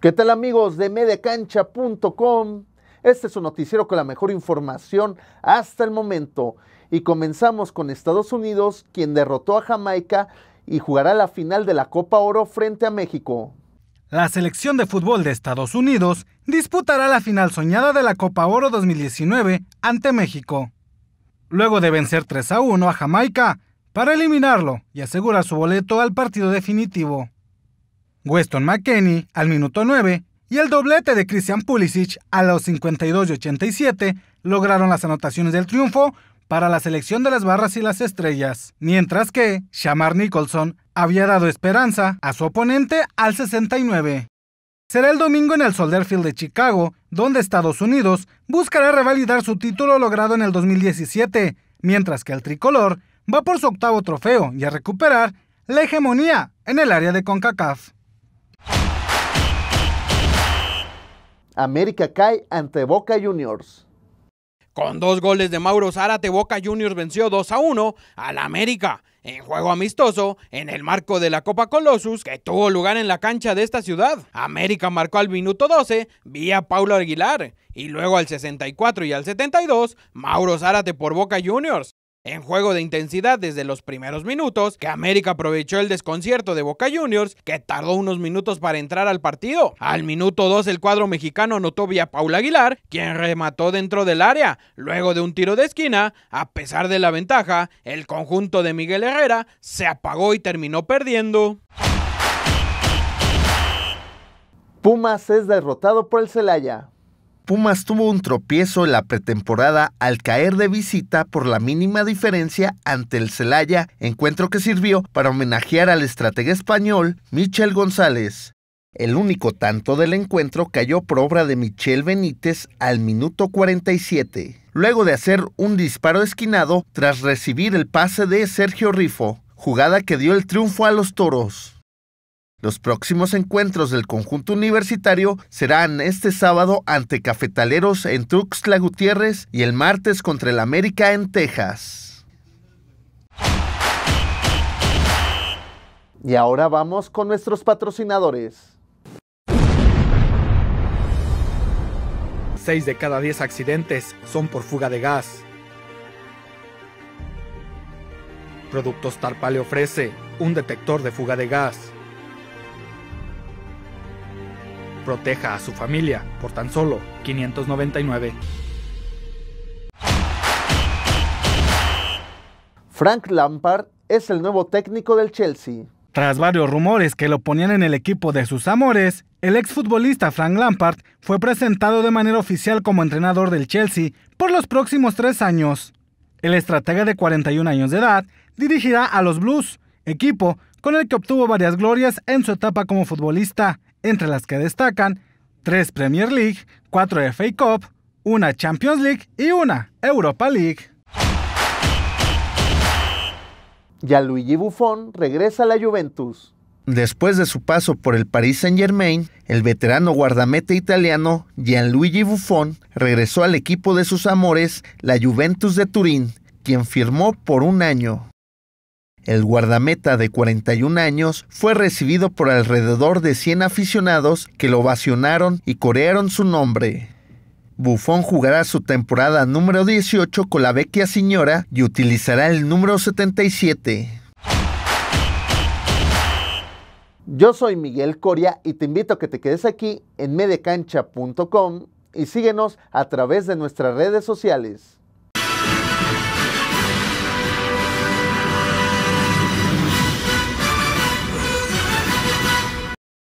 ¿Qué tal amigos de Mediacancha.com? Este es un noticiero con la mejor información hasta el momento y comenzamos con Estados Unidos, quien derrotó a Jamaica y jugará la final de la Copa Oro frente a México. La selección de fútbol de Estados Unidos disputará la final soñada de la Copa Oro 2019 ante México. Luego de vencer 3 a 1 a Jamaica para eliminarlo y asegurar su boleto al partido definitivo. Weston McKenney al minuto 9 y el doblete de Christian Pulisic a los 52 y 87 lograron las anotaciones del triunfo para la selección de las barras y las estrellas, mientras que Shamar Nicholson había dado esperanza a su oponente al 69. Será el domingo en el Soldier Field de Chicago, donde Estados Unidos buscará revalidar su título logrado en el 2017, mientras que el tricolor va por su octavo trofeo y a recuperar la hegemonía en el área de CONCACAF. América cae ante Boca Juniors. Con dos goles de Mauro Zárate, Boca Juniors venció 2 a 1 al América en juego amistoso en el marco de la Copa Colossus que tuvo lugar en la cancha de esta ciudad. América marcó al minuto 12 vía Paulo Aguilar y luego al 64 y al 72 Mauro Zárate por Boca Juniors. En juego de intensidad desde los primeros minutos, que América aprovechó el desconcierto de Boca Juniors, que tardó unos minutos para entrar al partido. Al minuto 2 el cuadro mexicano anotó vía Paula Aguilar, quien remató dentro del área. Luego de un tiro de esquina, a pesar de la ventaja, el conjunto de Miguel Herrera se apagó y terminó perdiendo. Pumas es derrotado por el Celaya. Pumas tuvo un tropiezo en la pretemporada al caer de visita por la mínima diferencia ante el Celaya, encuentro que sirvió para homenajear al estratega español Michel González. El único tanto del encuentro cayó por obra de Michel Benítez al minuto 47, luego de hacer un disparo esquinado tras recibir el pase de Sergio Rifo, jugada que dio el triunfo a los Toros. Los próximos encuentros del conjunto universitario serán este sábado ante Cafetaleros en la Gutiérrez y el martes contra el América en Texas. Y ahora vamos con nuestros patrocinadores. Seis de cada diez accidentes son por fuga de gas. Productos Tarpa le ofrece un detector de fuga de gas proteja a su familia por tan solo 599. Frank Lampard es el nuevo técnico del Chelsea. Tras varios rumores que lo ponían en el equipo de sus amores, el exfutbolista Frank Lampard fue presentado de manera oficial como entrenador del Chelsea por los próximos tres años. El estratega de 41 años de edad dirigirá a los Blues, equipo con el que obtuvo varias glorias en su etapa como futbolista, entre las que destacan 3 Premier League, 4 FA Cup, una Champions League y una Europa League. Gianluigi Buffon regresa a la Juventus. Después de su paso por el Paris Saint-Germain, el veterano guardamete italiano Gianluigi Buffon regresó al equipo de sus amores, la Juventus de Turín, quien firmó por un año. El guardameta de 41 años fue recibido por alrededor de 100 aficionados que lo ovacionaron y corearon su nombre. Bufón jugará su temporada número 18 con la Vecchia señora y utilizará el número 77. Yo soy Miguel Coria y te invito a que te quedes aquí en medecancha.com y síguenos a través de nuestras redes sociales.